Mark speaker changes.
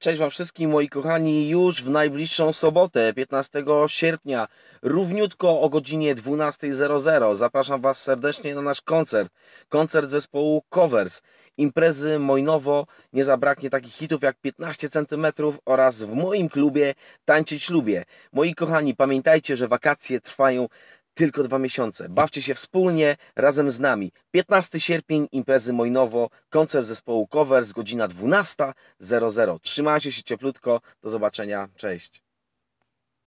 Speaker 1: Cześć Wam wszystkim moi kochani, już w najbliższą sobotę, 15 sierpnia, równiutko o godzinie 12.00 zapraszam Was serdecznie na nasz koncert, koncert zespołu Covers, imprezy Mojnowo, nie zabraknie takich hitów jak 15 cm oraz w moim klubie Tańczyć Lubię. Moi kochani, pamiętajcie, że wakacje trwają tylko dwa miesiące. Bawcie się wspólnie, razem z nami. 15 sierpień, imprezy Mojnowo, koncert zespołu Covers, godzina 12.00. Trzymajcie się cieplutko, do zobaczenia, cześć.